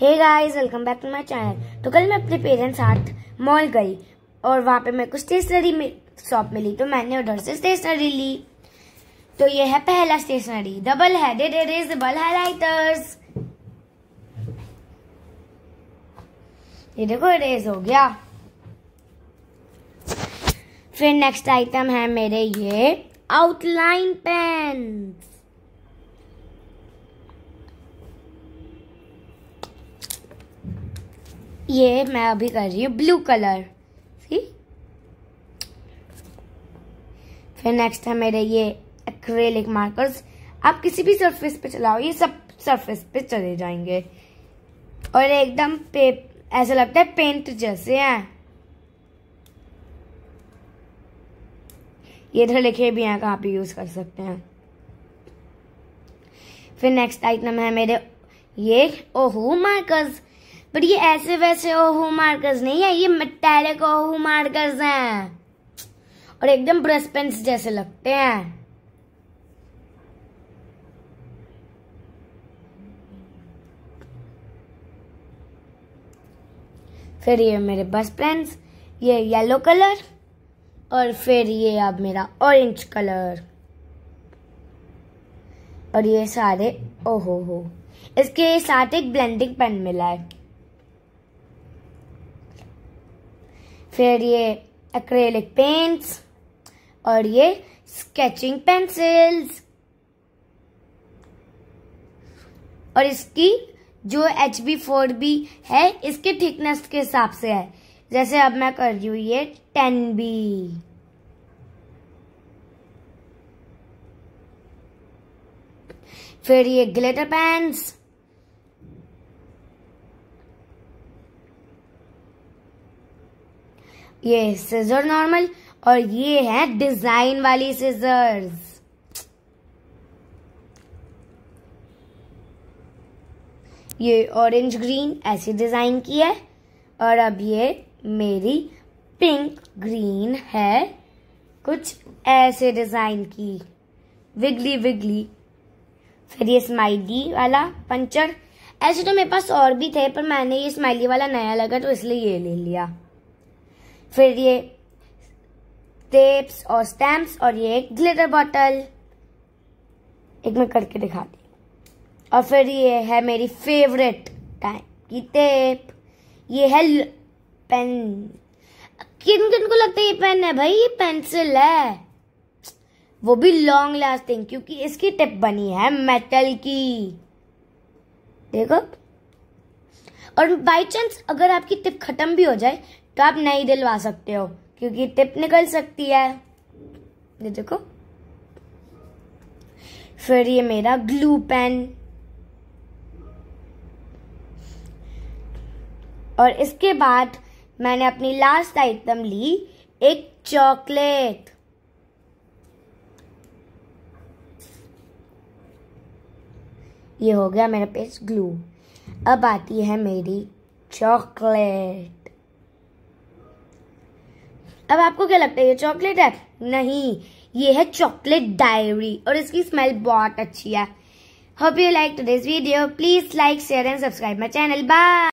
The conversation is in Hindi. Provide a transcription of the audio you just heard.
hey guys welcome back to my channel तो कल मैं अपने पेरेंट्स साथ मॉल गई और वहाँ पे मैं कुछ स्टेशनरी शॉप मिली तो मैंने उधर से स्टेशनरी ली तो ये है पहला स्टेशनरी डबल है हेडेड इरेजेबल हाइलाइटर्स ये देखो रेज हो गया फिर नेक्स्ट आइटम है मेरे ये आउटलाइन पेन्स ये मैं अभी कर रही हूँ ब्लू कलर सी फिर नेक्स्ट है मेरे ये एक्रेलिक मार्कर्स आप किसी भी सरफेस पे चलाओ ये सब सरफेस पे चले जाएंगे और एकदम पे ऐसा लगता है पेंट जैसे हैं ये इधर लिखे भी हैं कहाँ पे यूज़ कर सकते हैं फिर नेक्स्ट आइटम है मेरे ये ओहू मार्कर्स बट ये ऐसे वैसे ओहू मार्कर्स नहीं है ये मेटेलिक ओहू मार्कर्स हैं और एकदम ब्रश पेंस जैसे लगते हैं फिर ये मेरे ब्रश पेंस ये येलो कलर और फिर ये अब मेरा ऑरेंज कलर और ये सारे ओहो हो इसके साथ एक ब्लेंडिंग पेन मिला है फिर ये एक्रेलिक पेंट्स और ये स्केचिंग पेंसिल्स और इसकी जो एच बी फोर बी है इसके थिकनेस के हिसाब से है जैसे अब मैं कर रही हूँ ये टेन बी फिर ये ग्लिटर पेंस ये सीजर नॉर्मल और ये है डिजाइन वाली सीजर्स ये ऑरेंज ग्रीन ऐसी डिजाइन की है और अब ये मेरी पिंक ग्रीन है कुछ ऐसे डिजाइन की विगली विगली फिर ये स्माइली वाला पंचर ऐसे तो मेरे पास और भी थे पर मैंने ये स्माइली वाला नया लगा तो इसलिए ये ले लिया फिर ये टेप्स और स्टैम्प्स और ये एक ग्लिटर बॉटल एक मैं करके दिखाती हूँ और फिर ये है मेरी फेवरेट टाइम की टेप ये है पेन किन किन को लगता है ये पेन है भाई ये पेंसिल है वो भी लॉन्ग लास्टिंग क्योंकि इसकी टिप बनी है मेटल की देखो और बाई चांस अगर आपकी टिप खत्म भी हो जाए तो आप नहीं दिलवा सकते हो क्योंकि टिप निकल सकती है ये देखो फिर ये मेरा ग्लू पेन और इसके बाद मैंने अपनी लास्ट आइटम ली एक चॉकलेट ये हो गया मेरा पेज ग्लू अब आती है मेरी चॉकलेट अब आपको क्या लगता है ये चॉकलेट है नहीं ये है चॉकलेट डायरी और इसकी स्मेल बहुत अच्छी है hope you like to this video please like share and subscribe my channel bye